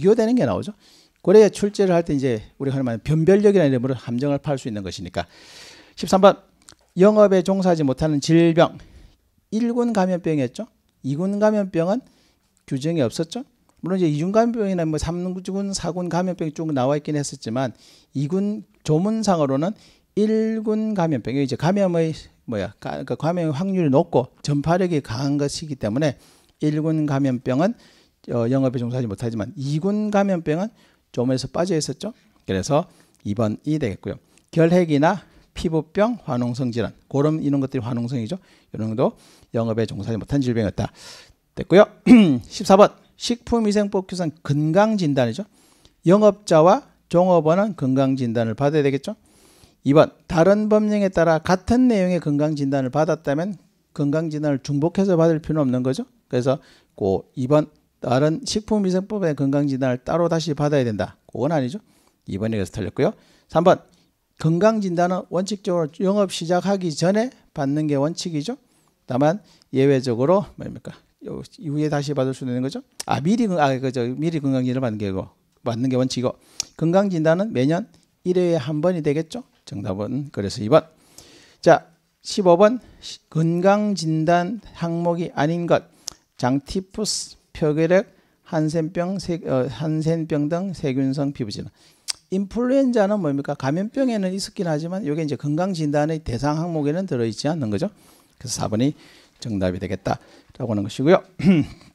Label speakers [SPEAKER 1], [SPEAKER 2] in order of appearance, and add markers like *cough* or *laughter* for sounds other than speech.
[SPEAKER 1] 비교되는게 나오죠. 고래 출제를 할 때 이제 우리가 하는 말 변별력이라는 이름으로 함정을 팔 수 있는 것이니까. 13번 영업에 종사하지 못하는 질병. 1군 감염병이었죠. 2군 감염병은 규정이 없었죠. 물론 이제 2군 감염병이나 뭐 3군, 4군 감염병이 쭉 나와 있긴 했었지만 2군 조문상으로는 1군 감염병이 이제 감염의 뭐야 그 그러니까 감염 확률이 높고 전파력이 강한 것이기 때문에 1군 감염병은 어, 영업에 종사하지 못하지만 이군 감염병은 좀에서 빠져 있었죠. 그래서 2번이 되겠고요. 결핵이나 피부병, 화농성 질환, 고름 이런 것들이 화농성이죠. 이런 것도 영업에 종사하지 못한 질병이었다. 됐고요. 14번 *clears throat* 식품위생법규상 건강진단이죠. 영업자와 종업원은 건강진단을 받아야 되겠죠. 2번 다른 법령에 따라 같은 내용의 건강진단을 받았다면 건강진단을 중복해서 받을 필요는 없는 거죠. 그래서 고 2번 다른 식품위생법의 건강진단을 따로 다시 받아야 된다. 그건 아니죠. 2번에 그래서 틀렸고요. 3번 건강진단은 원칙적으로 영업 시작하기 전에 받는 게 원칙이죠. 다만 예외적으로 뭡니까? 이후에 다시 받을 수 있는 거죠. 아 미리 아 그저 미리 건강진단을 받는 게고 받는 게 원칙이고 건강진단은 매년 1회에 한 번이 되겠죠. 정답은 그래서 2번. 자 15번 건강진단 항목이 아닌 것 장티푸스 펴결핵, 한센병, 세, 어, 한센병 등 세균성 피부질환. 인플루엔자는 뭡니까? 감염병에는 있었긴 하지만 이게 이제 건강진단의 대상 항목에는 들어있지 않는 거죠. 그래서 4번이 정답이 되겠다라고 하는 것이고요. *clears throat*